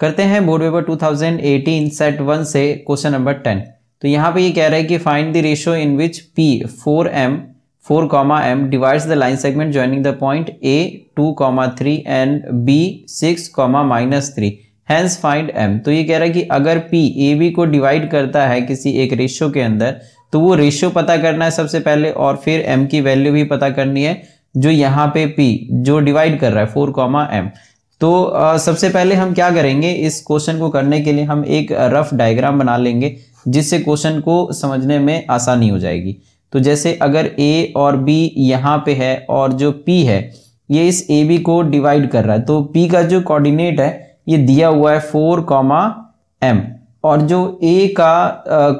करते हैं board paper 2018 set one से क्वेश्चन नंबर टेन तो यहाँ पे ये कह रहा है कि find the ratio in which P four M four comma M divides the line segment joining the point A two comma three and B six comma minus three hence find M तो ये कह रहा है कि अगर P A B को divide करता है किसी एक रेशियो के अंदर तो वो रेशियो पता करना है सबसे पहले और फिर एम की वैल्यू भी पता करनी है जो यहाँ पे पी जो डिवाइड कर रहा है फोर कॉमा एम तो सबसे पहले हम क्या करेंगे इस क्वेश्चन को करने के लिए हम एक रफ डायग्राम बना लेंगे जिससे क्वेश्चन को समझने में आसानी हो जाएगी तो जैसे अगर ए और बी यहाँ पे है और जो पी है ये इस ए बी को डिवाइड कर रहा है तो पी का जो कोऑर्डिनेट है ये दिया हुआ है फोर कॉमा एम और जो ए का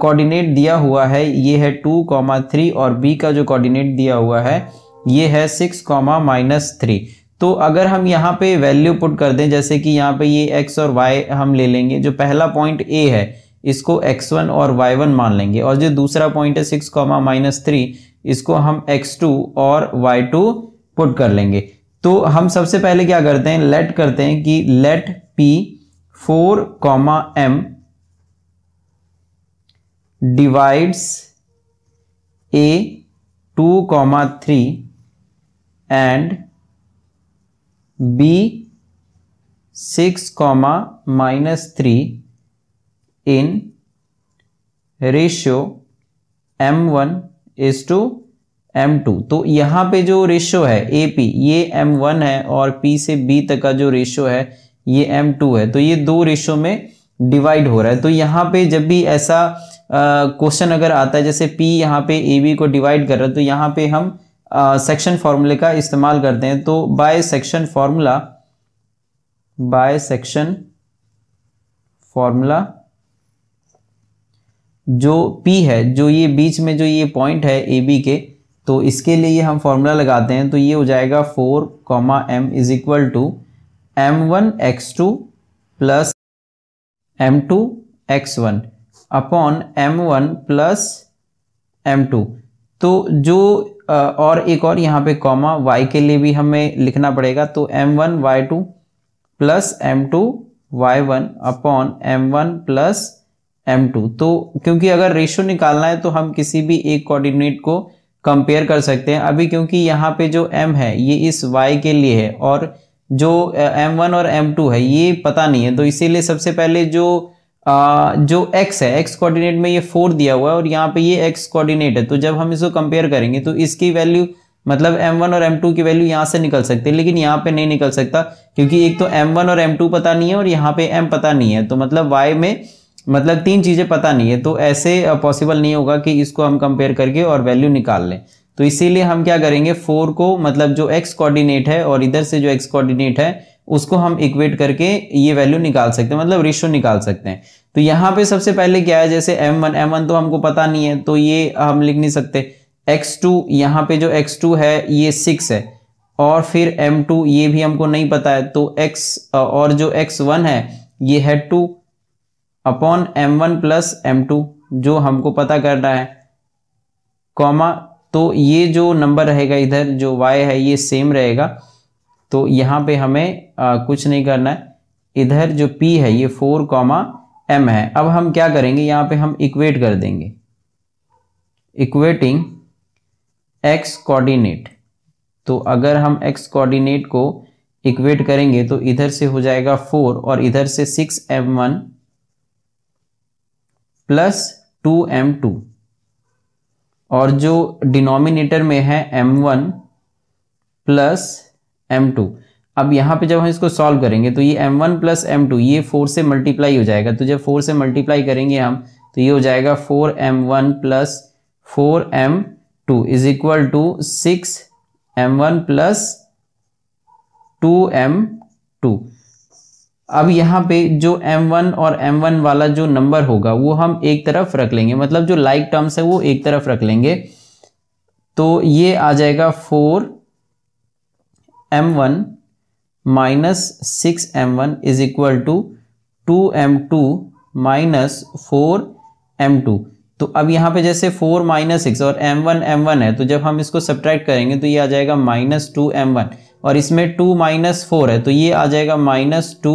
कोऑर्डिनेट दिया हुआ है ये है टू कॉमा थ्री और बी का जो कोऑर्डिनेट दिया हुआ है ये है सिक्स कॉमा माइनस थ्री तो अगर हम यहाँ पे वैल्यू पुट कर दें जैसे कि यहाँ पे ये x और y हम ले लेंगे जो पहला पॉइंट a है इसको x1 और y1 मान लेंगे और जो दूसरा पॉइंट है सिक्स कॉमा माइनस थ्री इसको हम x2 और y2 पुट कर लेंगे तो हम सबसे पहले क्या करते हैं लेट करते हैं कि let p four comma M divides A two comma three and B six comma minus three in ratio M one is to M two तो यहाँ पे जो रेशियो है ए पी ये एम वन है और पी से बी तक का जो रेशियो है ये एम टू है तो ये दो रेशियो में डिवाइड हो रहा है तो यहाँ पे जब भी ऐसा क्वेश्चन अगर आता है जैसे पी यहाँ पे ए बी को डिवाइड कर रहा है तो यहाँ पे हम सेक्शन फार्मूले का इस्तेमाल करते हैं तो by section formula by section formula जो P है जो ये बीच में जो ये पॉइंट है ए बी के तो इसके लिए हम फार्मूला लगाते हैं तो ये हो जाएगा four comma M is equal to M one X two plus M two X one upon M one plus M two तो जो और एक और यहाँ पे कॉमा y के लिए भी हमें लिखना पड़ेगा तो m1 one Y two plus M two Y one upon M one plus M two तो क्योंकि अगर रेशो निकालना है तो हम किसी भी एक कोऑर्डिनेट को कंपेयर कर सकते हैं अभी क्योंकि यहाँ पे जो m है ये इस y के लिए है और जो m1 और m2 है ये पता नहीं है तो इसीलिए सबसे पहले जो आ, जो एक्स है एक्स कोऑर्डिनेट में ये फोर दिया हुआ है और यहाँ पे ये एक्स कोऑर्डिनेट है तो जब हम इसको कंपेयर करेंगे तो इसकी वैल्यू मतलब m1 और m2 की वैल्यू यहाँ से निकल सकती है लेकिन यहाँ पे नहीं निकल सकता क्योंकि एक तो m1 और m2 पता नहीं है और यहाँ पे m पता नहीं है तो मतलब y में मतलब तीन चीज़ें पता नहीं है तो ऐसे पॉसिबल नहीं होगा कि इसको हम कंपेयर करके और वैल्यू निकाल लें तो इसीलिए हम क्या करेंगे फोर को मतलब जो एक्स कॉर्डिनेट है और इधर से जो एक्स कॉर्डिनेट है उसको हम इक्वेट करके ये वैल्यू निकाल सकते हैं मतलब रेशो निकाल सकते हैं तो यहाँ पे सबसे पहले क्या है जैसे m1 m1 तो हमको पता नहीं है तो ये हम लिख नहीं सकते x2 टू यहाँ पे जो x2 है ये सिक्स है और फिर m2 ये भी हमको नहीं पता है तो x और जो x1 है ये है two upon M one plus M two जो हमको पता कर रहा है कॉमा तो ये जो नंबर रहेगा इधर जो y है ये सेम रहेगा तो यहाँ पे हमें आ, कुछ नहीं करना है इधर जो P है ये फोर कॉमा एम है अब हम क्या करेंगे यहाँ पे हम इक्वेट कर देंगे इक्वेटिंग एक्स कोऑर्डिनेट तो अगर हम एक्स कोऑर्डिनेट को इक्वेट करेंगे तो इधर से हो जाएगा फोर और इधर से six M one plus two M two और जो डिनोमिनेटर में है M one plus M two अब यहाँ पे जब हम इसको सॉल्व करेंगे तो ये M one plus M two ये फोर से मल्टीप्लाई हो जाएगा तो जब फोर से मल्टीप्लाई करेंगे हम तो ये हो जाएगा four M one plus four M two is equal to six M one plus two M two अब यहाँ पे जो M1 और M1 वाला जो नंबर होगा वो हम एक तरफ रख लेंगे मतलब जो लाइक like टर्म्स है वो एक तरफ रख लेंगे तो ये आ जाएगा four M one minus six M one is equal to two M two minus four M two तो अब यहाँ पे जैसे फोर माइनस सिक्स और एम वन एम वन है तो जब हम इसको सब्ट्रैक्ट करेंगे तो ये आ जाएगा माइनस टू एम वन और इसमें टू माइनस फोर है तो ये आ जाएगा माइनस टू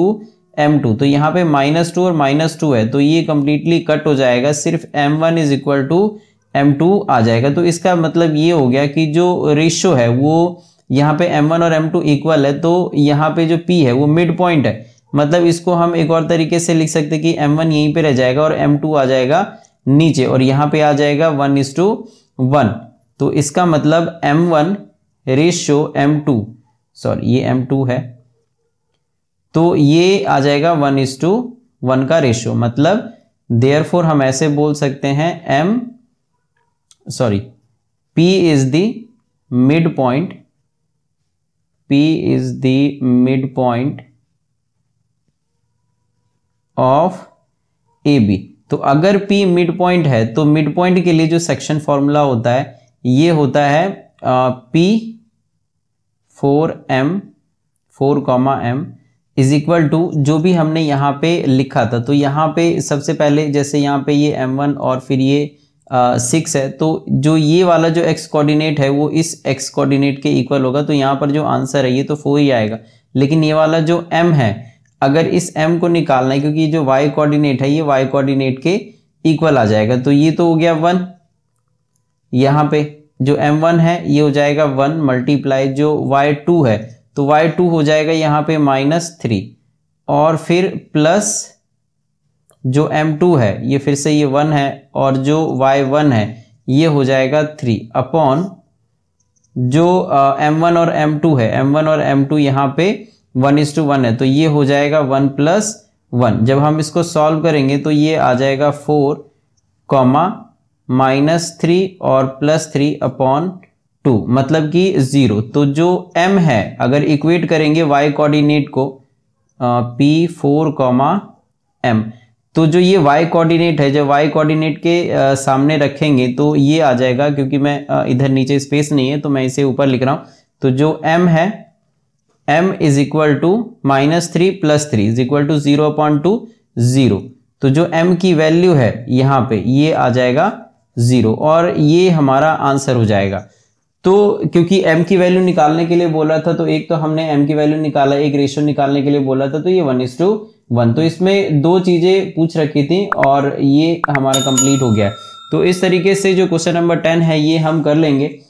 एम टू तो यहाँ पे माइनस टू और माइनस टू है तो ये कम्प्लीटली कट हो जाएगा सिर्फ M one is equal to M two आ जाएगा तो इसका मतलब ये हो गया कि जो रेशो है वो यहाँ पे m1 और m2 इक्वल है तो यहाँ पे जो p है वो मिड पॉइंट है मतलब इसको हम एक और तरीके से लिख सकते कि m1 यहीं पे रह जाएगा और m2 आ जाएगा नीचे और यहाँ पे आ जाएगा वन इज टू वन तो इसका मतलब m1 one ratio am sorry ये m2 है तो ये आ जाएगा वन इज टू वन का रेशो मतलब देयर फोर हम ऐसे बोल सकते हैं M sorry P is the mid point P is the midpoint of A B तो अगर P मिड पॉइंट है तो मिड पॉइंट के लिए जो सेक्शन फॉर्मूला होता है ये होता है आ, P four M four comma M is equal to जो भी हमने यहाँ पे लिखा था तो यहाँ पे सबसे पहले जैसे यहाँ पे ये M1 और फिर ये सिक्स है तो जो ये वाला जो एक्स कोऑर्डिनेट है वो इस एक्स कोऑर्डिनेट के इक्वल होगा तो यहाँ पर जो आंसर है ये तो फोर ही आएगा लेकिन ये वाला जो एम है अगर इस एम को निकालना है क्योंकि जो वाई कोऑर्डिनेट है ये वाई कोऑर्डिनेट के इक्वल आ जाएगा तो ये तो हो गया वन यहाँ पे जो एम वन है ये हो जाएगा वन मल्टीप्लाई जो वाई टू है तो वाई टू हो जाएगा यहाँ पे माइनस थ्री और फिर प्लस जो M2 है ये फिर से ये वन है और जो Y1 है ये हो जाएगा थ्री अपॉन जो M1 और M2 है M1 और M2 टू यहाँ पे वन इज टू वन है तो ये हो जाएगा वन प्लस वन जब हम इसको सॉल्व करेंगे तो ये आ जाएगा फोर कॉमा माइनस थ्री और प्लस थ्री अपॉन टू मतलब कि ज़ीरो तो जो m है अगर इक्वेट करेंगे y कोऑर्डिनेट को पी फोर कॉमा एम तो जो ये y कोऑर्डिनेट है जब y कोऑर्डिनेट के आ, सामने रखेंगे तो ये आ जाएगा क्योंकि मैं आ, इधर नीचे स्पेस नहीं है तो मैं इसे ऊपर लिख रहा हूँ तो जो m है m is equal to minus three plus three is equal to zero point two zero तो जो m की वैल्यू है यहाँ पे ये आ जाएगा ज़ीरो और ये हमारा आंसर हो जाएगा तो क्योंकि m की वैल्यू निकालने के लिए बोला था तो एक तो हमने m की वैल्यू निकाला एक रेशियो निकालने के लिए बोला था तो ये वन इज टू वन तो इसमें दो चीज़ें पूछ रखी थी और ये हमारा कंप्लीट हो गया तो इस तरीके से जो क्वेश्चन नंबर टेन है ये हम कर लेंगे